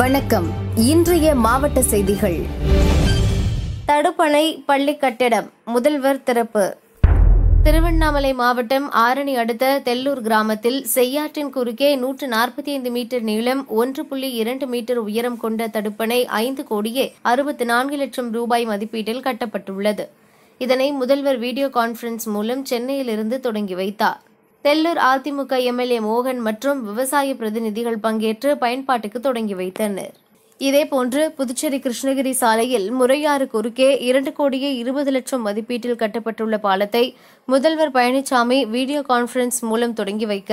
வணக்கம் இன்றைய மாவட்ட செய்திகள் தடுப்பணை பள்ளி கட்டிடம் முதல்வர் திறப்பு திருவண்ணாமலை மாவட்டம் ஆரணி அடுத்த தெல்லூர் கிராமத்தில் செய்யாற்றின் குறுக்கே நூற்று நாற்பத்தி ஐந்து மீட்டர் நீளம் ஒன்று புள்ளி இரண்டு மீட்டர் உயரம் கொண்ட தடுப்பணை ஐந்து கோடியே அறுபத்தி நான்கு லட்சம் ரூபாய் மதிப்பீட்டில் கட்டப்பட்டுள்ளது இதனை முதல்வர் வீடியோ கான்பரன்ஸ் மூலம் சென்னையிலிருந்து தொடங்கி வைத்தார் தெல்லூர் அதிமுக எம்எல்ஏ மோகன் மற்றும் விவசாய பிரதிநிதிகள் பங்கேற்று பயன்பாட்டுக்கு தொடங்கி வைத்தனர் இதேபோன்று புதுச்சேரி கிருஷ்ணகிரி சாலையில் முறையாறு குறுக்கே இரண்டு கோடியே இருபது லட்சம் மதிப்பீட்டில் கட்டப்பட்டுள்ள பாலத்தை முதல்வர் பழனிசாமி வீடியோ கான்பரன்ஸ் மூலம் தொடங்கி வைக்க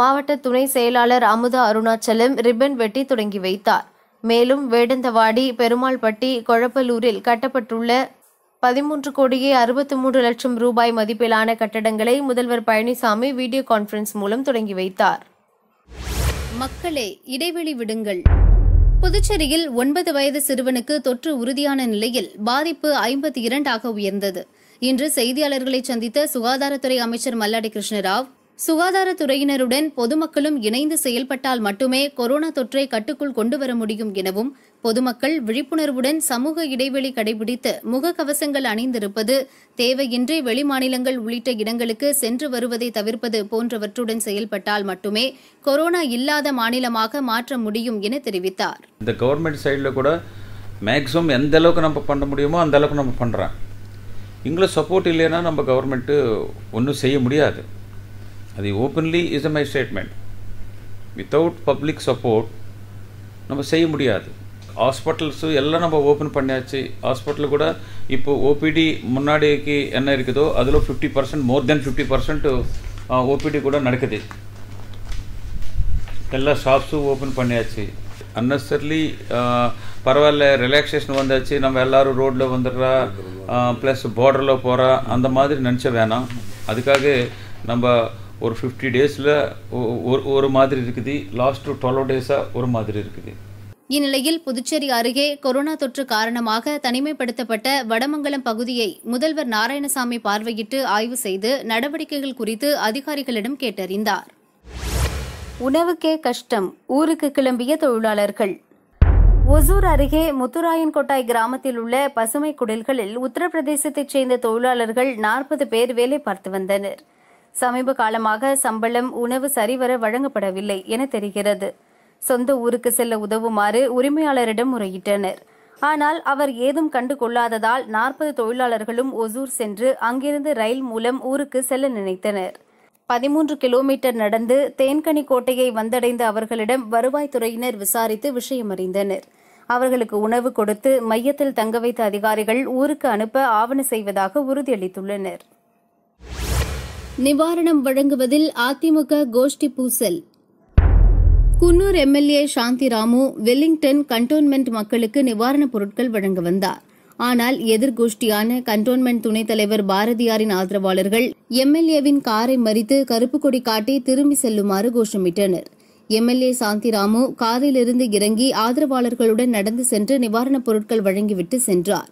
மாவட்ட துணை செயலாளர் அமுதா அருணாச்சலம் ரிப்பன் வெட்டி தொடங்கி வைத்தார் மேலும் வேடந்தவாடி பெருமாள்பட்டி கொழப்பலூரில் கட்டப்பட்டுள்ள பதிமூன்று கோடியே அறுபத்தி மூன்று லட்சம் ரூபாய் மதிப்பிலான கட்டடங்களை முதல்வர் பழனிசாமி வீடியோ கான்பரன்ஸ் மூலம் தொடங்கி வைத்தார் மக்களே இடைவெளி விடுங்கள் புதுச்சேரியில் ஒன்பது வயது சிறுவனுக்கு தொற்று உறுதியான நிலையில் பாதிப்பு ஐம்பத்தி இரண்டாக உயர்ந்தது இன்று செய்தியாளர்களை சந்தித்த சுகாதாரத்துறை அமைச்சர் மல்லாடி கிருஷ்ணராவ் சுகாதாரத்துறையினருடன் பொதுமக்களும் இணைந்து செயல்பட்டால் மட்டுமே கொரோனா தொற்றை கட்டுக்குள் கொண்டுவர முடியும் எனவும் பொதுமக்கள் விழிப்புணர்வுடன் சமூக இடைவெளி கடைபிடித்து முகக்கவசங்கள் அணிந்திருப்பது தேவையின்றி வெளிமாநிலங்கள் உள்ளிட்ட இடங்களுக்கு சென்று வருவதை தவிர்ப்பது போன்றவற்றுடன் செயல்பட்டால் மட்டுமே கொரோனா இல்லாத மாநிலமாக மாற்ற முடியும் என தெரிவித்தார் இந்த கவர்மெண்ட் சைடில் கூட மேக்ஸிமம் எந்த அளவுக்கு நம்ம பண்ண முடியுமோ அந்த அளவுக்கு நம்ம பண்ணுறோம் இங்கிலீஷ் சப்போர்ட் இல்லைன்னா நம்ம கவர்மெண்ட்டு ஒன்றும் செய்ய முடியாது அது openly is my statement without public support நம்ம செய்ய முடியாது ஹாஸ்பிட்டல்ஸு எல்லாம் நம்ம ஓப்பன் பண்ணியாச்சு ஹாஸ்பிட்டல் கூட இப்போ ஓபிடி முன்னாடிக்கு என்ன இருக்குதோ அதில் fifty percent more then fifty percent OPD கூட நடக்குது எல்லா ஷாப்ஸும் ஓப்பன் பண்ணியாச்சு அன்னெசர்லி பரவாயில்ல ரிலாக்ஸேஷன் வந்தாச்சு நம்ம எல்லோரும் ரோட்டில் வந்துடுறா ப்ளஸ் பார்டரில் போகிறா அந்த மாதிரி நினச்ச வேணாம் அதுக்காக நம்ம ஒரு ஃபிஃப்டி டேஸில் ஒரு ஒரு மாதிரி இருக்குது லாஸ்ட்டு டுவெல் டேஸாக ஒரு மாதிரி இருக்குது இந்நிலையில் புதுச்சேரி அருகே கொரோனா தொற்று காரணமாக தனிமைப்படுத்தப்பட்ட வடமங்கலம் பகுதியை முதல்வர் நாராயணசாமி பார்வையிட்டு ஆய்வு செய்து நடவடிக்கைகள் குறித்து அதிகாரிகளிடம் கேட்டறிந்தார் உணவுக்கே கஷ்டம் ஊருக்கு கிளம்பிய தொழிலாளர்கள் ஒசூர் அருகே முத்துராயன்கோட்டாய் கிராமத்தில் உள்ள பசுமை குடில்களில் உத்தரப்பிரதேசத்தைச் சேர்ந்த தொழிலாளர்கள் நாற்பது பேர் வேலை பார்த்து வந்தனர் சமீப காலமாக சம்பளம் உணவு சரிவர வழங்கப்படவில்லை என தெரிகிறது சொந்த ஊருக்கு செல்ல உதவுமாறு உரிமையாளரிடம் முறையிட்டனர் ஆனால் அவர் ஏதும் கண்டு கொள்ளாததால் நாற்பது தொழிலாளர்களும் ஒசூர் சென்று அங்கிருந்து ரயில் மூலம் ஊருக்கு செல்ல நினைத்தனர் பதிமூன்று கிலோமீட்டர் நடந்து தேன்கனி கோட்டையை வந்தடைந்த அவர்களிடம் வருவாய்த்துறையினர் விசாரித்து விஷயம் அறிந்தனர் அவர்களுக்கு உணவு கொடுத்து மையத்தில் தங்க வைத்த அதிகாரிகள் ஊருக்கு அனுப்ப ஆவண செய்வதாக உறுதியளித்துள்ளனர் நிவாரணம் வழங்குவதில் அதிமுக கோஷ்டி பூசல் Coonoor MLA Shanthi Ramu Wellington cantonment மக்களுக்கு நிவாரணப் பொருட்கள் வழங்க வந்தார் ஆனால் எதிர்கோஷ்டியான கண்டோன்மெண்ட் துணைத் தலைவர் பாரதியாரின் ஆதரவாளர்கள் எம்எல்ஏவின் காரை மறித்து கருப்பு கொடி காட்டி திரும்பி செல்லுமாறு கோஷமிட்டனர் எம்எல்ஏ சாந்திராமு காரிலிருந்து இறங்கி ஆதரவாளர்களுடன் நடந்து சென்று நிவாரணப் பொருட்கள் வழங்கிவிட்டு சென்றார்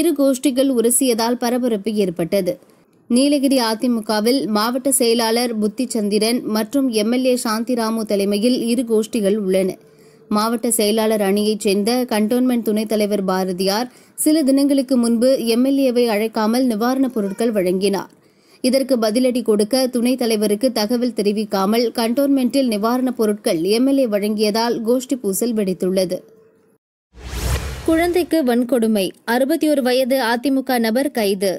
இரு கோஷ்டிகள் உரசியதால் பரபரப்பு ஏற்பட்டது நீலகிரி அதிமுகவில் மாவட்ட செயலாளர் புத்திச்சந்திரன் மற்றும் எம்எல்ஏ சாந்திராமு தலைமையில் இரு கோஷ்டிகள் உள்ளன மாவட்ட செயலாளர் அணியைச் சேர்ந்த கண்டோன்மெண்ட் துணைத் தலைவர் பாரதியார் சில தினங்களுக்கு முன்பு எம்எல்ஏவை அழைக்காமல் நிவாரணப் பொருட்கள் வழங்கினார் இதற்கு பதிலடி கொடுக்க துணைத் தலைவருக்கு தகவல் தெரிவிக்காமல் கண்டோன்மெண்டில் நிவாரணப் பொருட்கள் எம்எல்ஏ வழங்கியதால் கோஷ்டி பூசல் வெடித்துள்ளது குழந்தைக்கு வன்கொடுமை அறுபத்தி ஒரு வயது அதிமுக நபர் கைது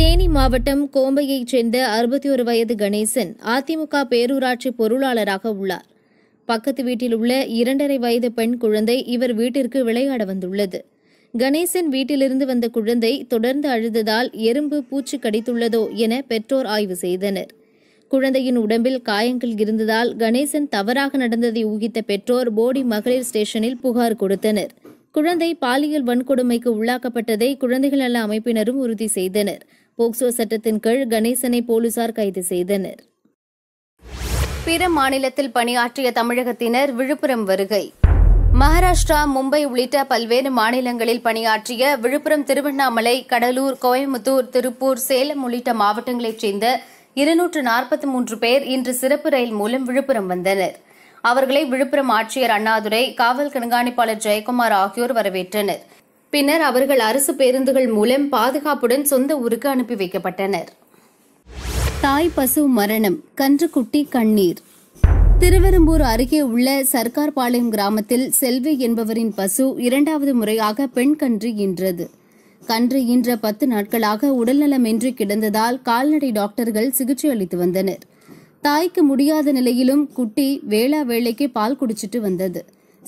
தேனி மாவட்டம் கோம்பையைச் சேர்ந்த அறுபத்தி ஒரு வயது கணேசன் அதிமுக பேரூராட்சி பொருளாளராக உள்ளார் பக்கத்து வீட்டில் உள்ள இரண்டரை வயது பெண் குழந்தை இவர் வீட்டிற்கு விளையாட வந்துள்ளது கணேசன் வீட்டிலிருந்து வந்த குழந்தை தொடர்ந்து அழுததால் எறும்பு பூச்சி கடித்துள்ளதோ என பெற்றோர் ஆய்வு செய்தனர் குழந்தையின் உடம்பில் காயங்கள் இருந்ததால் கணேசன் தவறாக நடந்ததை ஊகித்த பெற்றோர் போடி மகளிர் ஸ்டேஷனில் புகார் கொடுத்தனர் குழந்தை பாலியல் வன்கொடுமைக்கு உள்ளாக்கப்பட்டதை குழந்தைகள் நல அமைப்பினரும் உறுதி செய்தனர் போக்சோ சட்டத்தின் கீழ் கணேசனை போலீசார் கைது செய்தனர் பிற மாநிலத்தில் பணியாற்றிய தமிழகத்தினர் விழுப்புரம் வருகை மகாராஷ்டிரா மும்பை உள்ளிட்ட பல்வேறு மாநிலங்களில் பணியாற்றிய விழுப்புரம் திருவண்ணாமலை கடலூர் கோயம்புத்தூர் திருப்பூர் சேலம் உள்ளிட்ட மாவட்டங்களைச் சேர்ந்த இருநூற்று நாற்பத்தி மூன்று பேர் இன்று சிறப்பு ரயில் மூலம் விழுப்புரம் வந்தனர் அவர்களை விழுப்புரம் ஆட்சியர் அண்ணாதுரை காவல் கண்காணிப்பாளர் ஜெயக்குமார் ஆகியோர் வரவேற்றனர் பின்னர் அவர்கள் அரசு பேருந்துகள் மூலம் பாதுகாப்புடன் சொந்த ஊருக்கு அனுப்பி வைக்கப்பட்டனர் தாய் பசு மரணம் கன்றுக்குட்டி கண்ணீர் திருவெரும்பூர் அருகே உள்ள பாளையம் கிராமத்தில் செல்வி என்பவரின் பசு இரண்டாவது முறையாக பெண் கன்று ஈன்றது கன்று ஈன்ற பத்து நாட்களாக உடல்நலமின்றி கிடந்ததால் கால்நடை டாக்டர்கள் சிகிச்சை அளித்து வந்தனர் தாய்க்கு முடியாத நிலையிலும் குட்டி வேளா வேளைக்கு பால் குடிச்சிட்டு வந்தது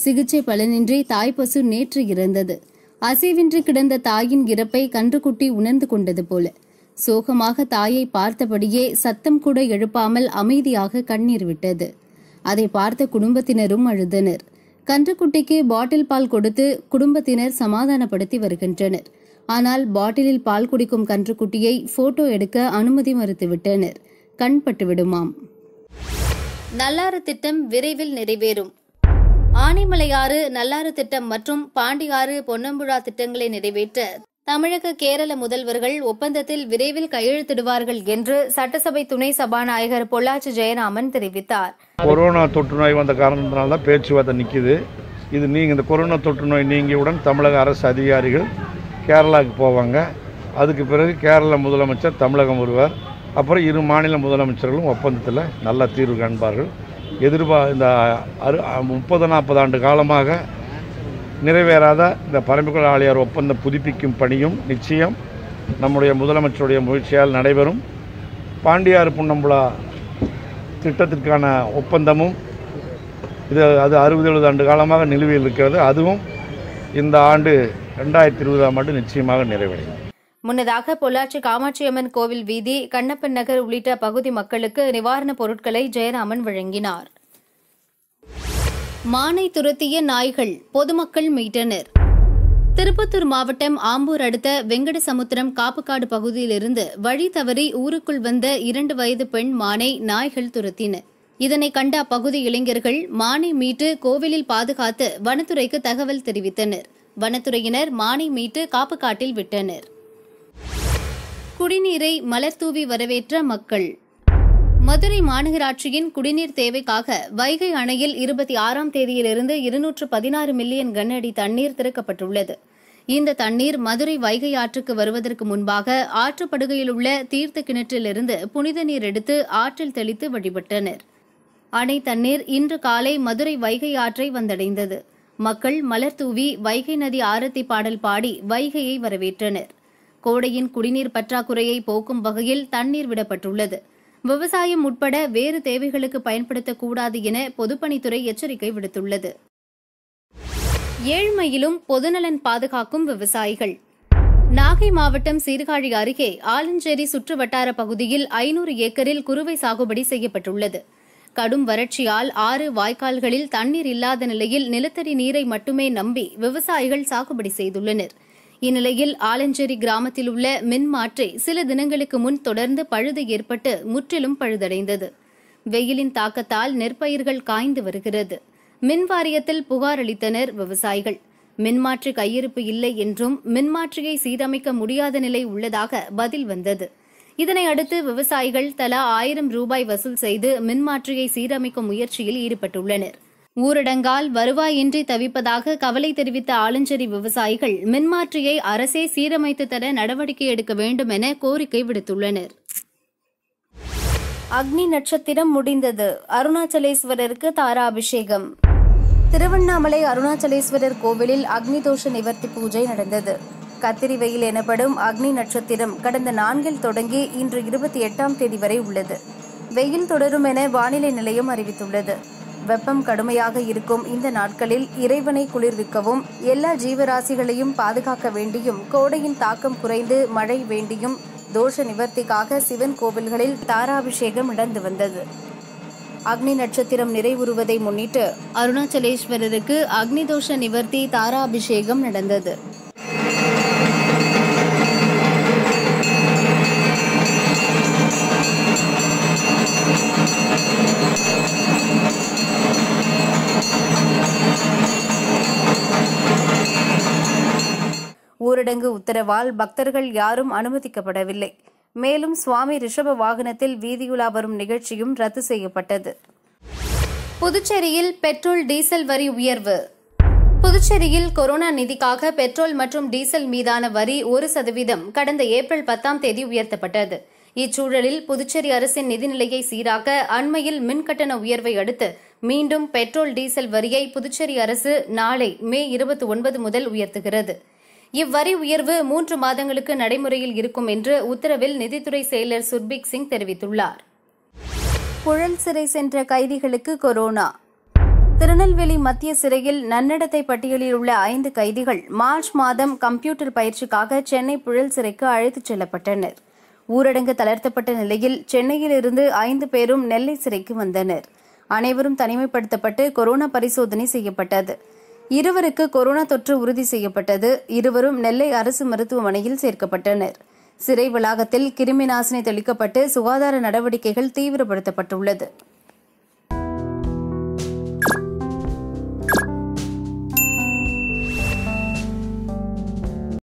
சிகிச்சை பலனின்றி தாய் பசு நேற்று இறந்தது அசைவின்றி கிடந்த தாயின் இறப்பை கன்றுக்குட்டி உணர்ந்து கொண்டது போல சோகமாக தாயை பார்த்தபடியே சத்தம் கூட எழுப்பாமல் அமைதியாக கண்ணீர் விட்டது அதை பார்த்த குடும்பத்தினரும் அழுதனர் கன்றுக்குட்டிக்கு பாட்டில் பால் கொடுத்து குடும்பத்தினர் சமாதானப்படுத்தி வருகின்றனர் ஆனால் பாட்டிலில் பால் குடிக்கும் கன்றுக்குட்டியை போட்டோ எடுக்க அனுமதி மறுத்துவிட்டனர் கண்பட்டு விடுமாம் நல்லாறு திட்டம் விரைவில் நிறைவேறும் ஆனைமலையாறு நல்லாறு திட்டம் மற்றும் பாண்டியாறு பொன்னம்புழா திட்டங்களை நிறைவேற்ற தமிழக கேரள முதல்வர்கள் ஒப்பந்தத்தில் விரைவில் கையெழுத்திடுவார்கள் என்று சட்டசபை துணை சபாநாயகர் பொள்ளாச்சி ஜெயராமன் தெரிவித்தார் கொரோனா தொற்று நோய் வந்த காரணத்தினால பேச்சுவார்த்தை நிக்குது இது நீங்கள் இந்த கொரோனா தொற்று நோய் நீங்கியவுடன் தமிழக அரசு அதிகாரிகள் கேரளாவுக்கு போவாங்க அதுக்கு பிறகு கேரள முதலமைச்சர் தமிழகம் வருவார் அப்புறம் இரு மாநில முதலமைச்சர்களும் ஒப்பந்தத்தில் நல்ல தீர்வு காண்பார்கள் எதிர்பார் இந்த அறு முப்பது நாற்பது ஆண்டு காலமாக நிறைவேறாத இந்த பரம்பிக்குள் ஆலையார் ஒப்பந்தம் புதுப்பிக்கும் பணியும் நிச்சயம் நம்முடைய முதலமைச்சருடைய முயற்சியால் நடைபெறும் பாண்டியார் புன்னம்புலா திட்டத்திற்கான ஒப்பந்தமும் இது அது அறுபது எழுபது ஆண்டு காலமாக நிலுவையில் இருக்கிறது அதுவும் இந்த ஆண்டு ரெண்டாயிரத்தி இருபதாம் ஆண்டு நிச்சயமாக நிறைவடையும் முன்னதாக பொள்ளாச்சி காமாட்சியம்மன் கோவில் வீதி கண்ணப்பன் நகர் உள்ளிட்ட பகுதி மக்களுக்கு நிவாரணப் பொருட்களை ஜெயராமன் வழங்கினார் மானை துரத்திய நாய்கள் பொதுமக்கள் மீட்டனர் திருப்பத்தூர் மாவட்டம் ஆம்பூர் அடுத்த வெங்கடசமுத்திரம் காப்புக்காடு பகுதியிலிருந்து வழி தவறி ஊருக்குள் வந்த இரண்டு வயது பெண் மானை நாய்கள் துரத்தின இதனை கண்ட அப்பகுதி இளைஞர்கள் மானை மீட்டு கோவிலில் பாதுகாத்து வனத்துறைக்கு தகவல் தெரிவித்தனர் வனத்துறையினர் மானை மீட்டு காப்புக்காட்டில் விட்டனர் குடிநீரை மலர்தூவி வரவேற்ற மக்கள் மதுரை மாநகராட்சியின் குடிநீர் தேவைக்காக வைகை அணையில் இருபத்தி ஆறாம் தேதியிலிருந்து இருநூற்று பதினாறு மில்லியன் கனஅடி தண்ணீர் திறக்கப்பட்டுள்ளது இந்த தண்ணீர் மதுரை வைகை ஆற்றுக்கு வருவதற்கு முன்பாக ஆற்றுப்படுகையில் உள்ள தீர்த்த கிணற்றிலிருந்து புனித நீர் எடுத்து ஆற்றில் தெளித்து வழிபட்டனர் அணை தண்ணீர் இன்று காலை மதுரை வைகை ஆற்றை வந்தடைந்தது மக்கள் மலர் தூவி வைகை நதி ஆரத்தி பாடல் பாடி வைகையை வரவேற்றனர் கோடையின் குடிநீர் பற்றாக்குறையை போக்கும் வகையில் தண்ணீர் விடப்பட்டுள்ளது விவசாயம் உட்பட வேறு தேவைகளுக்கு பயன்படுத்தக்கூடாது என பொதுப்பணித்துறை எச்சரிக்கை விடுத்துள்ளது ஏழ்மையிலும் பொதுநலன் பாதுகாக்கும் விவசாயிகள் நாகை மாவட்டம் சீர்காழி அருகே ஆலஞ்சேரி சுற்று வட்டார பகுதியில் ஐநூறு ஏக்கரில் குறுவை சாகுபடி செய்யப்பட்டுள்ளது கடும் வறட்சியால் ஆறு வாய்க்கால்களில் தண்ணீர் இல்லாத நிலையில் நிலத்தடி நீரை மட்டுமே நம்பி விவசாயிகள் சாகுபடி செய்துள்ளனா் இந்நிலையில் ஆலஞ்சேரி கிராமத்தில் உள்ள மின்மாற்றி சில தினங்களுக்கு முன் தொடர்ந்து பழுது ஏற்பட்டு முற்றிலும் பழுதடைந்தது வெயிலின் தாக்கத்தால் நெற்பயிர்கள் காய்ந்து வருகிறது மின் வாரியத்தில் புகார் அளித்தனர் விவசாயிகள் மின்மாற்றி கையிருப்பு இல்லை என்றும் மின்மாற்றியை சீரமைக்க முடியாத நிலை உள்ளதாக பதில் வந்தது இதனை அடுத்து விவசாயிகள் தலா ஆயிரம் ரூபாய் வசூல் செய்து மின்மாற்றியை சீரமைக்கும் முயற்சியில் ஈடுபட்டுள்ளனா் ஊரடங்கால் வருவாயின்றி தவிப்பதாக கவலை தெரிவித்த ஆலஞ்சேரி விவசாயிகள் மின்மாற்றியை அரசே சீரமைத்து தர நடவடிக்கை எடுக்க வேண்டும் என கோரிக்கை விடுத்துள்ளனர் அக்னி நட்சத்திரம் முடிந்தது அருணாச்சலேஸ்வரருக்கு தாராபிஷேகம் திருவண்ணாமலை அருணாச்சலேஸ்வரர் கோவிலில் அக்னி தோஷ நிவர்த்தி பூஜை நடந்தது கத்திரி வெயில் எனப்படும் அக்னி நட்சத்திரம் கடந்த நான்கில் தொடங்கி இன்று இருபத்தி எட்டாம் தேதி வரை உள்ளது வெயில் தொடரும் என வானிலை நிலையம் அறிவித்துள்ளது வெப்பம் கடுமையாக இருக்கும் இந்த நாட்களில் இறைவனை குளிர்விக்கவும் எல்லா ஜீவராசிகளையும் பாதுகாக்க வேண்டியும் கோடையின் தாக்கம் குறைந்து மழை வேண்டியும் தோஷ நிவர்த்திக்காக சிவன் கோவில்களில் தாராபிஷேகம் நடந்து வந்தது அக்னி நட்சத்திரம் நிறைவுறுவதை முன்னிட்டு அருணாச்சலேஸ்வரருக்கு அக்னி தோஷ நிவர்த்தி தாராபிஷேகம் நடந்தது ஊரடங்கு உத்தரவால் பக்தர்கள் யாரும் அனுமதிக்கப்படவில்லை மேலும் சுவாமி ரிஷப வாகனத்தில் வீதியுலா வரும் நிகழ்ச்சியும் ரத்து செய்யப்பட்டது புதுச்சேரியில் பெட்ரோல் டீசல் வரி உயர்வு புதுச்சேரியில் கொரோனா நிதிக்காக பெட்ரோல் மற்றும் டீசல் மீதான வரி ஒரு சதவீதம் கடந்த ஏப்ரல் பத்தாம் தேதி உயர்த்தப்பட்டது இச்சூழலில் புதுச்சேரி அரசின் நிதிநிலையை சீராக்க அண்மையில் மின்கட்டண உயர்வை அடுத்து மீண்டும் பெட்ரோல் டீசல் வரியை புதுச்சேரி அரசு நாளை மே இருபத்தி ஒன்பது முதல் உயர்த்துகிறது இவ்வரி உயர்வு மூன்று மாதங்களுக்கு நடைமுறையில் இருக்கும் என்று உத்தரவில் நிதித்துறை செயலர் சுர்பிக் சிங் தெரிவித்துள்ளார் புழல் சிறை சென்ற கைதிகளுக்கு கொரோனா திருநெல்வேலி மத்திய சிறையில் நன்னடத்தை பட்டியலில் உள்ள ஐந்து கைதிகள் மார்ச் மாதம் கம்ப்யூட்டர் பயிற்சிக்காக சென்னை புழல் சிறைக்கு அழைத்துச் செல்லப்பட்டனர் ஊரடங்கு தளர்த்தப்பட்ட நிலையில் சென்னையிலிருந்து ஐந்து பேரும் நெல்லை சிறைக்கு வந்தனர் அனைவரும் தனிமைப்படுத்தப்பட்டு கொரோனா பரிசோதனை செய்யப்பட்டது இருவருக்கு கொரோனா தொற்று உறுதி செய்யப்பட்டது இருவரும் நெல்லை அரசு மருத்துவமனையில் சேர்க்கப்பட்டனர் சிறை வளாகத்தில் கிருமி நாசினி தெளிக்கப்பட்டு சுகாதார நடவடிக்கைகள் தீவிரப்படுத்தப்பட்டுள்ளது